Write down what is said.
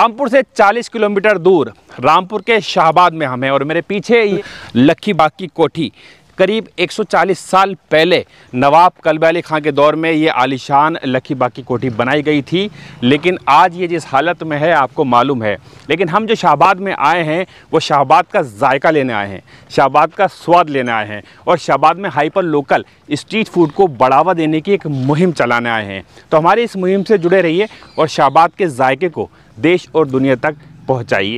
रामपुर से 40 किलोमीटर दूर रामपुर के शाहबाद में हम हैं और मेरे पीछे लक्खी बाग की कोठी करीब 140 साल पहले नवाब कलब अली खां के दौर में ये आलिशान लखी की कोठी बनाई गई थी लेकिन आज ये जिस हालत में है आपको मालूम है लेकिन हम जो शाहबाद में आए हैं वो शाहबाद का जायका लेने आए हैं शाहबाद का स्वाद लेने आए हैं और शाहबाद में हाइपर लोकल स्ट्रीट फूड को बढ़ावा देने की एक मुहिम चलाने आए हैं तो हमारी इस मुहिम से जुड़े रहिए और शाहबाद के जायके को देश और दुनिया तक पहुँचाइए